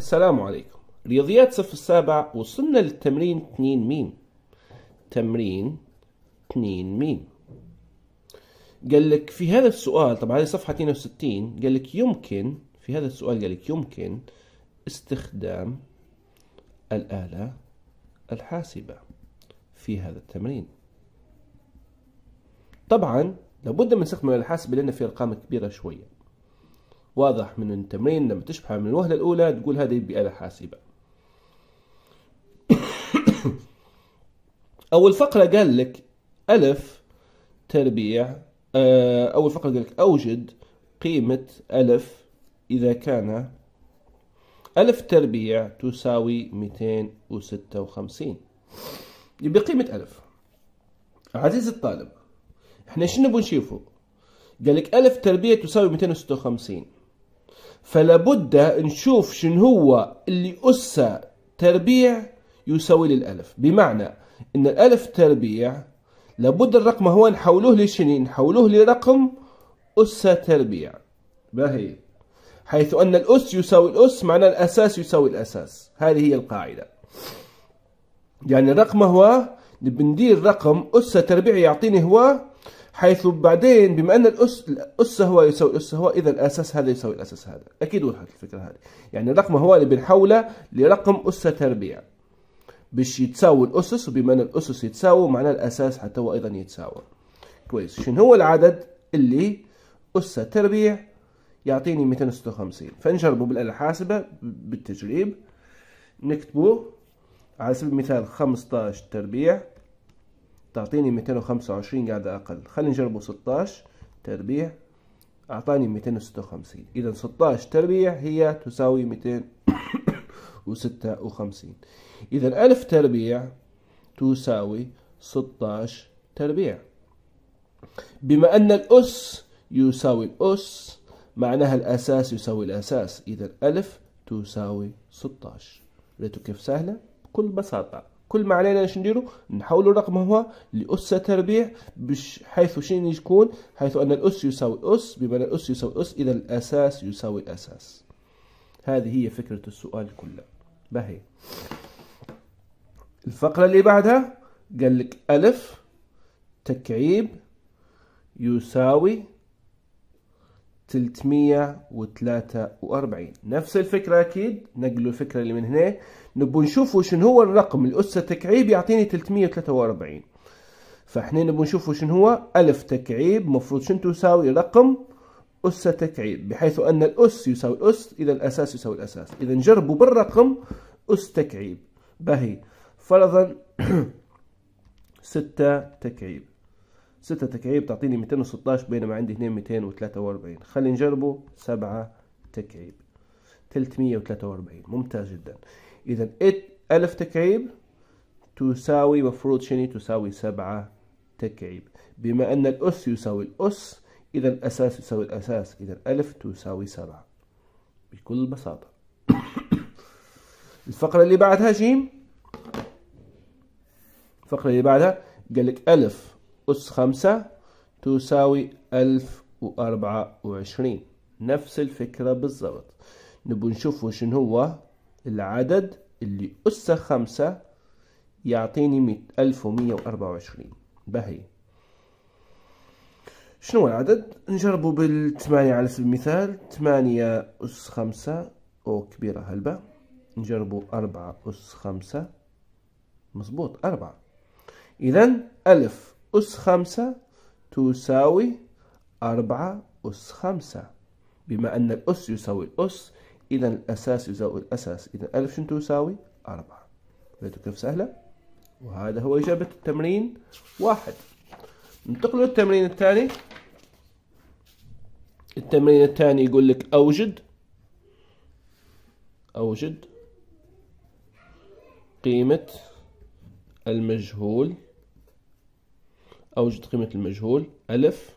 السلام عليكم رياضيات صف السابع وصلنا للتمرين 2 ميم تمرين 2 ميم قال لك في هذا السؤال طبعا هذه صفحة 62 قال لك يمكن في هذا السؤال قال لك يمكن استخدام الآلة الحاسبة في هذا التمرين طبعا لابد من استخدام الآلة الحاسبة لأن في أرقام كبيرة شوية واضح من التمرين لما تشبح من الوهلة الأولى تقول هذه بآلة حاسبة أول فقرة قال لك ألف تربيع آه، أول فقرة قال لك أوجد قيمة ألف إذا كان ألف تربيع تساوي 256 يبقى قيمة ألف عزيزي الطالب احنا شنو نبغى نشوفه؟ قال لك ألف تربيع تساوي 256 فلابد نشوف شن هو اللي أسى تربيع يساوي للألف بمعنى أن الألف تربيع لابد الرقم هو نحولوه لشني نحولوه لرقم أس تربيع باهي حيث أن الأس يساوي الأس معنى الأساس يساوي الأساس هذه هي القاعدة يعني الرقم هو بندير رقم أس تربيع يعطيني هو حيث بعدين بما ان الاس الاس هو يساوي الاس هو اذا الاساس هذا يساوي الاساس هذا اكيد وضحت الفكره هذه يعني الرقم هو اللي بنحوله لرقم اس تربيع باش يتساوي الاسس وبما ان الاسس يتساووا معناه الاساس حتى هو ايضا يتساوى كويس شنو هو العدد اللي اس تربيع يعطيني 256 فنجربه بالاله الحاسبه بالتجريب نكتبه على سبيل المثال 15 تربيع تعطيني 225 قاعدة أقل خلينا نجربه 16 تربيع أعطاني 256 إذا 16 تربيع هي تساوي 256 إذا 1000 تربيع تساوي 16 تربيع بما أن الأس يساوي الأس معناها الأساس يساوي الأساس إذا 1000 تساوي 16 ريتو كيف سهلة بكل بساطة كل ما علينا ايش نديرو نحولوا الرقم هو لأس تربيع بش حيث شين يكون حيث أن الأس يساوي أس بما ان الأس يساوي أس إذا الأساس يساوي الأساس هذه هي فكرة السؤال كله باهي الفقرة اللي بعدها قال لك ألف تكعيب يساوي 343 نفس الفكرة أكيد نقلوا الفكرة اللي من هنا نبوا نشوفوا شنو هو الرقم الأس تكعيب يعطيني 343 فاحنا نبوا نشوفوا شنو هو ألف تكعيب مفروض شنو تساوي رقم أس تكعيب بحيث أن الأس يساوي الأس إذا الأساس يساوي الأساس إذا نجربوا بالرقم أس تكعيب باهي فرضا ستة تكعيب ستة تكعيب تعطيني 216 بينما عندي هنا 243 خلينا نجربه سبعة تكعيب 343 ممتاز جدا إذا ألف تكعيب تساوي مفروض شني تساوي سبعة تكعيب بما أن الأس يساوي الأس إذا الأساس يساوي الأساس إذا ألف تساوي سبعة بكل بساطة الفقرة اللي بعدها جيم الفقرة اللي بعدها قال لك ألف أس خمسة تساوي ألف وأربعة وعشرين نفس الفكرة بالضبط نبو نشوفوا شنو هو العدد اللي أس خمسة يعطيني ألف ومية وأربعة وعشرين بهي شنو العدد نجربو بالثمانية على سبيل المثال ثمانية أس خمسة أو كبيرة هلبة نجربو أربعة أس خمسة مظبوط أربعة إذا ألف أس خمسة تساوي أربعة أس خمسة بما أن الأس يساوي الأس إذا الأساس يساوي الأساس إذا ألف شنو تساوي أربعة رأيتوا كيف سهلة وهذا هو إجابة التمرين واحد ننتقل للتمرين الثاني التمرين الثاني يقول لك أوجد أوجد قيمة المجهول أوجد قيمة المجهول ألف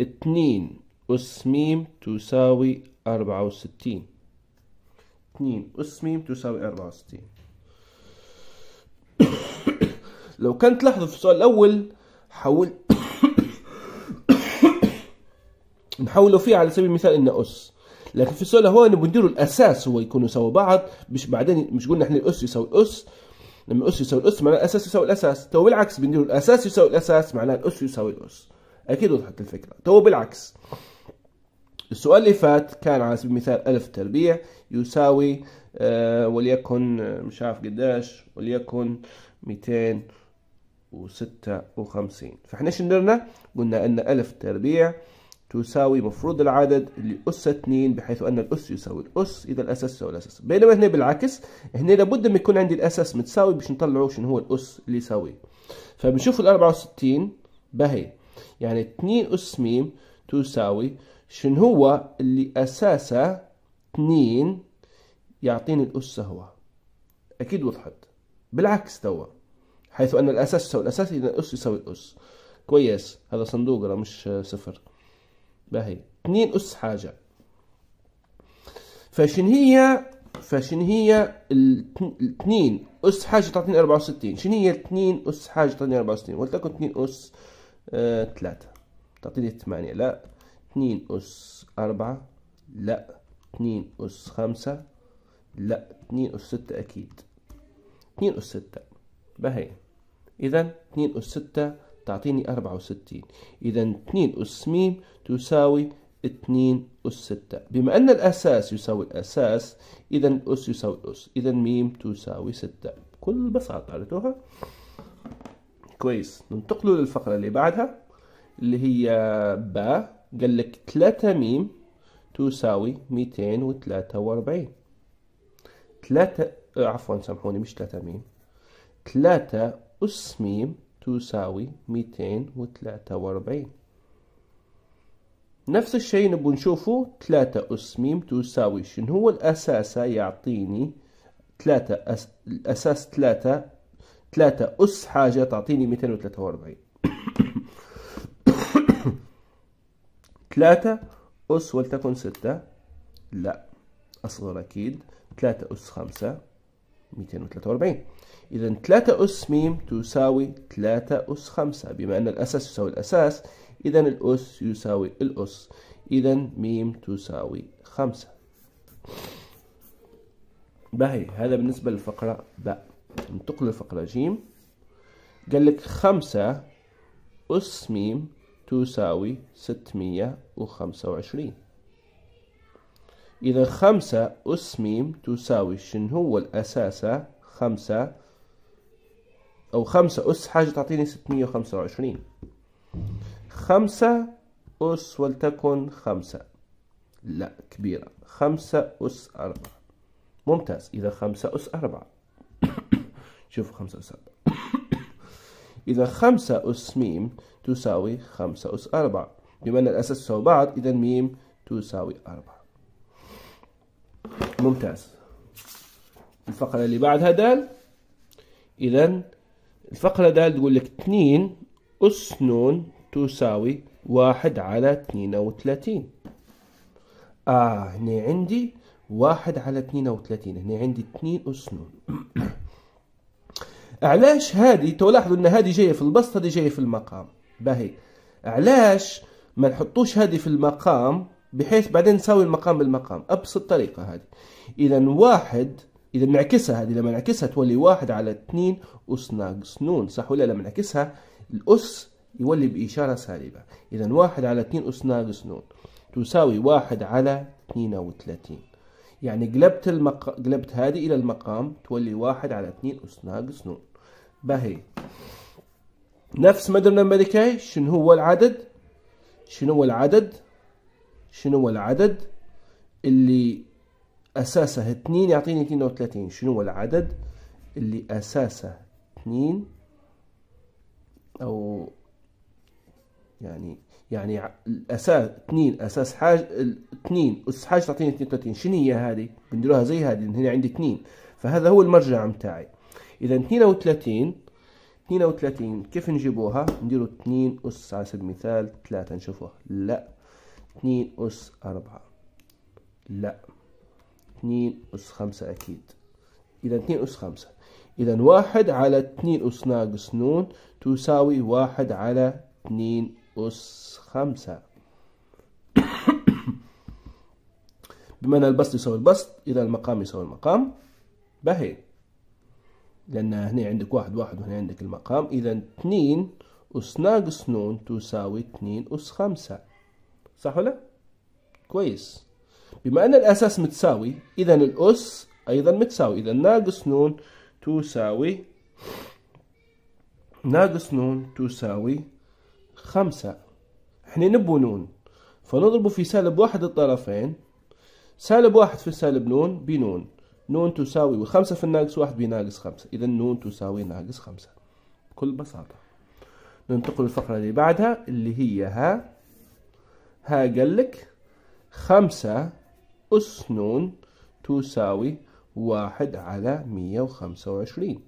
اثنين أس ميم تساوي أربعة وستين اثنين أس ميم تساوي أربعة وستين لو كانت لاحظوا في السؤال الأول حول نحوله فيه على سبيل المثال إن أس لكن في السؤال هو نديروا الأساس هو يكونوا سوا بعض مش بعدين مش قلنا إحنا الأس يساوي أس لما الاس يساوي الاس معناها الاساس يساوي الاساس تو بالعكس بنديروا الاساس يساوي الاساس معناها الاس يساوي الاس اكيد وضحت الفكره تو بالعكس السؤال اللي فات كان على سبيل المثال ألف تربيع يساوي آه وليكن آه، مش عارف قديش وليكن 256 فاحنا ايش درنا؟ قلنا ان ألف تربيع تساوي مفروض العدد اللي أس 2 بحيث أن الأس يساوي الأس إذا الأساس يساوي الأساس بينما هنا بالعكس هنا لابد ما يكون عندي الأساس متساوي باش نطلعوا شنو هو الأس اللي يساوي فبنشوف ال 64 بهي يعني 2 أس م تساوي شنو هو اللي أساسه 2 يعطيني الأس هو أكيد وضحت بالعكس توا حيث أن الأساس يساوي الأساس إذا الأس يساوي الأس كويس هذا صندوق مش صفر باهي اثنين اس حاجه فشن هي فشن هي الاثنين اس حاجه تعطيني 64 شن هي الاثنين اس حاجه تعطيني 64 ولتكن اثنين اس آه، ثلاثة تعطيني 8 لا 2 أس 4 لا 2 أس 5 لا 2 أس 6 أكيد 2 أس 6 باهي إذا 2 أس 6 تعطيني أربعة وستين إذا اتنين أس م تساوي اتنين أس ستة بما أن الأساس يساوي الأساس إذا الأس يساوي الأس إذا م تساوي ستة بكل بساطة عرفتوها كويس ننتقل للفقرة اللي بعدها اللي هي ب قال لك 3 م تساوي 243 3 آه، عفوا سامحوني مش 3 م 3 أس م تساوي ميتين وتلاتة واربعين نفس الشيء نبو نشوفه تلاتة أس ميم تساوي شن هو الأساسة يعطيني تلاتة أس الأساس تلاتة تلاتة أس حاجة تعطيني ميتين وتلاتة واربعين تلاتة أس ولتكن ستة لا أصغر أكيد تلاتة أس خمسة 243 إذا 3 أس م تساوي 3 أس 5 بما أن الأساس يساوي الأساس إذا الأس يساوي الأس إذا م تساوي 5 باهي هذا بالنسبة للفقرة ب ننتقل للفقرة ج قال لك 5 أس م تساوي 625 إذا خمسة أس ميم تساوي شن هو الأساسة خمسة أو خمسة أس حاجة تعطيني ستمية وخمسة وعشرين خمسة أس ولتكن خمسة لا كبيرة خمسة أس أربعة ممتاز إذا خمسة أس أربعة شوف خمسة أس أربعة إذا خمسة أس ميم تساوي خمسة أس أربعة بما أن الأساس تساوي بعض إذا ميم تساوي أربعة ممتاز الفقرة اللي بعدها دال إذا الفقرة دال تقول لك اثنين أس نون تساوي واحد على اثنين وثلاثين آه هنا عندي واحد على اثنين وثلاثين هنا عندي اثنين أس نون علاش هذه تلاحظوا ان هذه جايه في البسط هذه جايه في المقام باهي علاش ما نحطوش هذه في المقام بحيث بعدين نساوي المقام بالمقام ابسط طريقه هذه اذا واحد اذا نعكسها هذه لما نعكسها تولي واحد على اثنين اس ناقص نون صح ولا لما نعكسها الاس يولي باشاره سالبه اذا واحد على اثنين اس ناقص نون تساوي واحد على اثنين وثلاثين يعني قلبت المق... قلبت هذه الى المقام تولي واحد على اثنين اس ناقص نون باهي نفس ما درنا الملكي شنو هو العدد شنو هو العدد شنو هو العدد اللي أساسه 2 يعطيني 32 شنو هو العدد اللي أساسه 2 أو يعني يعني الأساس 2 أساس حاج 2 أس حاج تعطيني 32 شنو هي هذه؟ بنديروها زي هذه هنا عندي 2 فهذا هو المرجع متاعي إذا 32 32 كيف نجيبوها؟ نديروا 2 أس على سبيل المثال 3 نشوفوها لا اتنين أس أربعة لا اتنين أس خمسة أكيد إذا اتنين أس خمسة إذا واحد على اتنين أس ناقص نون تساوي واحد على اتنين أس خمسة بما أن البسط يساوي البسط إذا المقام يساوي المقام بهي لأن هنا عندك واحد واحد وهنا عندك المقام إذا اتنين أس ناقص نون تساوي اتنين أس خمسة صح ولا؟ كويس بما أن الأساس متساوي إذا الأس أيضا متساوي إذا ناقص نون تساوي ناقص نون تساوي خمسة احنا نبو نون فنضرب في سالب واحد الطرفين سالب واحد في سالب نون بنون نون تساوي وخمسة في الناقص واحد بناقص خمسة إذا نون تساوي ناقص خمسة بكل بساطة ننتقل للفقرة اللي بعدها اللي هي ها ها قال لك خمسة أس نون تساوي واحد على مية وخمسة وعشرين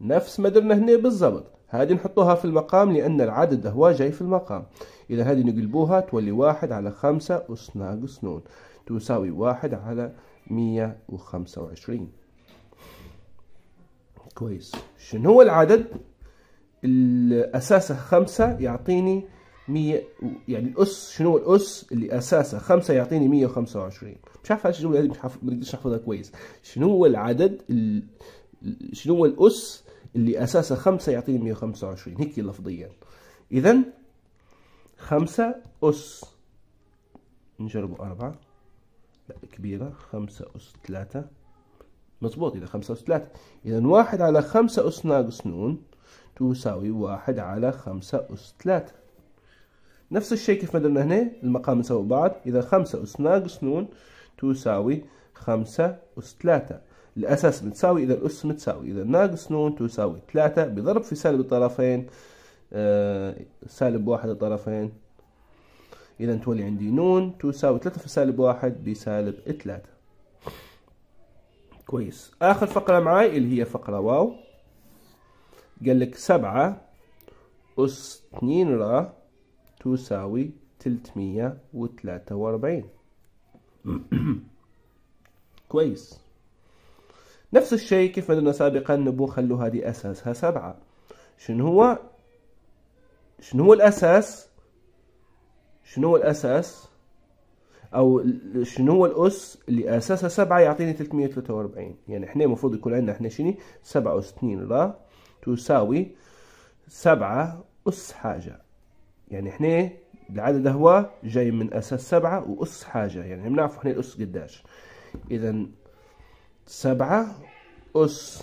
نفس ما درنا هنا بالضبط هذه نحطوها في المقام لأن العدد هو جاي في المقام إذا هذه نقلبوها تولي واحد على خمسة أس ناقص نون تساوي واحد على مية وخمسة وعشرين كويس شنو هو العدد الأساسه خمسة يعطيني 100 يعني الاس شنو هو الاس اللي اساسه 5 يعطيني 125 مش عارف هذه الجمله هذه مش حف... مش احفظها كويس شنو هو العدد ال... شنو هو الاس اللي اساسه 5 يعطيني 125 هيك لفظيا اذا 5 اس نجربوا 4 لا كبيرة 5 أس 3 مضبوط إذا 5 أس 3 إذا 1 على 5 أس ناقص نون تساوي 1 على 5 أس 3 نفس الشيء كيف ما درنا هنا المقام نساوي بعض إذا خمسة أس ناقص نون تساوي خمسة أس ثلاثة الأساس متساوي إذا الأس متساوي إذا ناقص نون تساوي ثلاثة بضرب في سالب الطرفين آه سالب واحد الطرفين إذا تولي عندي نون تساوي ثلاثة في سالب واحد بسالب ثلاثة كويس آخر فقرة معاي اللي هي فقرة واو قال لك سبعة أس اتنين را تساوي 343 كويس نفس الشيء كيف ما قلنا سابقا نبو خلو هذه أساسها سبعة شنو هو شنو هو الأساس شنو هو الأساس أو شنو هو الأس اللي أساسها سبعة يعطيني 343 يعني إحنا المفروض يكون عندنا إحنا شني 67 را تساوي سبعة أس حاجة يعني احنا العدد هو جاي من اساس سبعة واس حاجة يعني بنعرف احنا الاس قداش اذا سبعة اس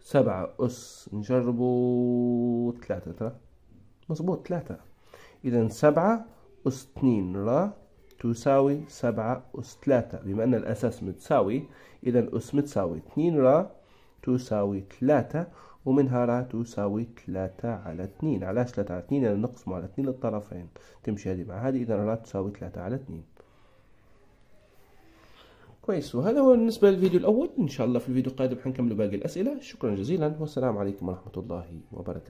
سبعة أس نجربوا ثلاثة ترى مظبوط ثلاثة إذا سبعة أس اثنين را تساوي سبعة أس ثلاثة بما أن الأساس متساوي إذا أس متساوي اثنين را تساوي ثلاثة ومنها راه تساوي تلاتة على اتنين علاش تلاتة على اتنين لأن يعني على اتنين الطرفين تمشي هذه مع هذه إذا راه تساوي تلاتة على اتنين كويس وهذا هو بالنسبة للفيديو الأول إن شاء الله في الفيديو القادم حنكملوا باقي الأسئلة شكرا جزيلا والسلام عليكم ورحمة الله وبركاته